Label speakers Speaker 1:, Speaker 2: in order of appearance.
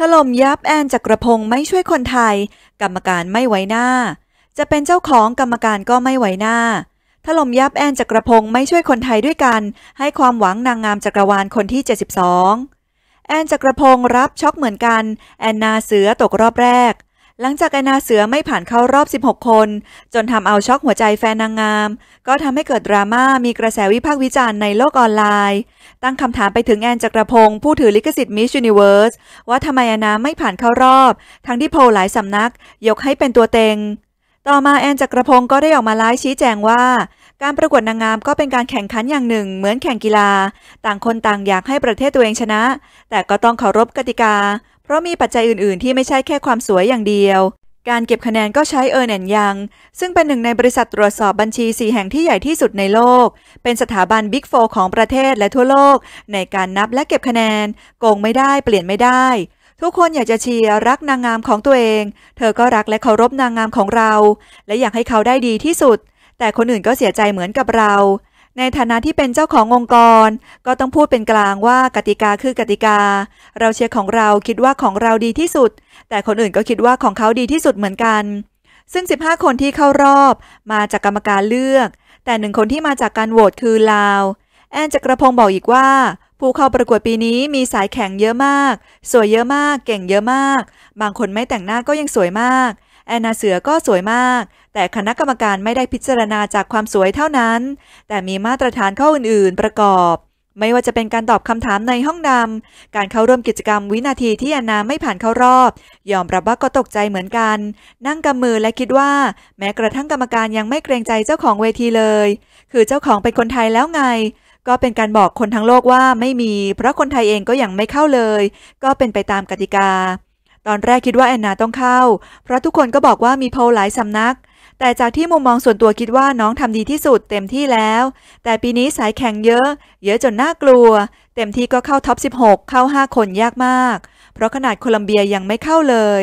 Speaker 1: ถล่มยับแอนจักรพงศ์ไม่ช่วยคนไทย กรรมการไม่ไว้หน้า จะเป็นเจ้าของกรรมการก็ไม่ไว้หน้า ถล่มยับแอนจักรพงศ์ไม่ช่วยคนไทยด้วยกัน ให้ความหวังนางงามจักรวาลคนที่ 72 แอนจักรพงศ์รับช็อกเหมือนกัน แอนนาเสือตกรอบแรกหลังจากแอนนาเสือไม่ผ่านเข้ารอบ 16 คน จนทำเอาช็อกหัวใจแฟนนางงาม ก็ทำให้เกิดดราม่ามีกระแสวิพากษ์วิจารณ์ในโลกออนไลน์ ตั้งคำถามไปถึงแอนจักรพงศ์ผู้ถือลิขสิทธิ์มิชชูนิเวิร์สว่าทำไมแอนนาไม่ผ่านเข้ารอบ ทั้งที่โพลหลายสำนัก ยกให้เป็นตัวเต็ง ต่อมาแอนจักรพงศ์ก็ได้ออกมาไลฟ์ชี้แจงว่า การประกวดนางงามก็เป็นการแข่งขันอย่างหนึ่งเหมือนแข่งกีฬา ต่างคนต่างอยากให้ประเทศตัวเองชนะ แต่ก็ต้องเคารพกติกาเพราะมีปัจจัยอื่นๆ ที่ไม่ใช่แค่ความสวยอย่างเดียว การเก็บคะแนนก็ใช้เออร์แนนยัง ซึ่งเป็นหนึ่งในบริษัทตรวจสอบบัญชี 4 แห่งที่ใหญ่ที่สุดในโลก เป็นสถาบันบิ๊กโฟของประเทศและทั่วโลก ในการนับและเก็บคะแนนโกงไม่ได้เปลี่ยนไม่ได้ ทุกคนอยากจะเชียร์รักนางงามของตัวเอง เธอก็รักและเคารพนางงามของเรา และอยากให้เขาได้ดีที่สุด แต่คนอื่นก็เสียใจเหมือนกับเราในฐานะที่เป็นเจ้าขององค์กร ก็ต้องพูดเป็นกลางว่ากติกาคือกติกา เราเชียร์ของเราคิดว่าของเราดีที่สุด แต่คนอื่นก็คิดว่าของเขาดีที่สุดเหมือนกัน ซึ่ง15 คนที่เข้ารอบ มาจากกรรมการเลือก แต่หนึ่งคนที่มาจากการโหวตคือลาวแอนจักรพงศ์บอกอีกว่า ผู้เข้าประกวดปีนี้มีสายแข็งเยอะมาก สวยเยอะมากเก่งเยอะมาก บางคนไม่แต่งหน้าก็ยังสวยมากแอนนาเสือก็สวยมาก แต่คณะกรรมการไม่ได้พิจารณาจากความสวยเท่านั้น แต่มีมาตรฐานข้ออื่นๆ ประกอบ ไม่ว่าจะเป็นการตอบคำถามในห้องดำ การเข้าร่วมกิจกรรมวินาทีที่แอนนาไม่ผ่านเข้ารอบ ยอมรับว่าก็ตกใจเหมือนกัน นั่งกำมือและคิดว่าแม้กระทั่งกรรมการยังไม่เกรงใจเจ้าของเวทีเลย คือเจ้าของเป็นคนไทยแล้วไง ก็เป็นการบอกคนทั้งโลกว่าไม่มี เพราะคนไทยเองก็ยังไม่เข้าเลย ก็เป็นไปตามกติกาตอนแรกคิดว่าแอนนาต้องเข้า เพราะทุกคนก็บอกว่ามีโพลหลายสำนัก แต่จากที่มุมมองส่วนตัวคิดว่าน้องทำดีที่สุดเต็มที่แล้ว แต่ปีนี้สายแข่งเยอะ เยอะจนน่ากลัว เต็มที่ก็เข้าท็อป 16 เข้า 5 คนยากมาก เพราะขนาดโคลัมเบียยังไม่เข้าเลย